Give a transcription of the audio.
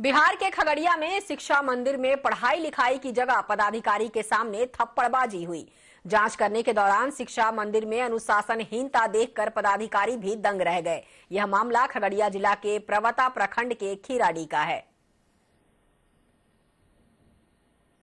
बिहार के खगड़िया में शिक्षा मंदिर में पढ़ाई लिखाई की जगह पदाधिकारी के सामने थप्पड़बाजी हुई जांच करने के दौरान शिक्षा मंदिर में अनुशासनहीनता देखकर पदाधिकारी भी दंग रह गए यह मामला खगड़िया जिला के प्रवता प्रखंड के खीराडी का है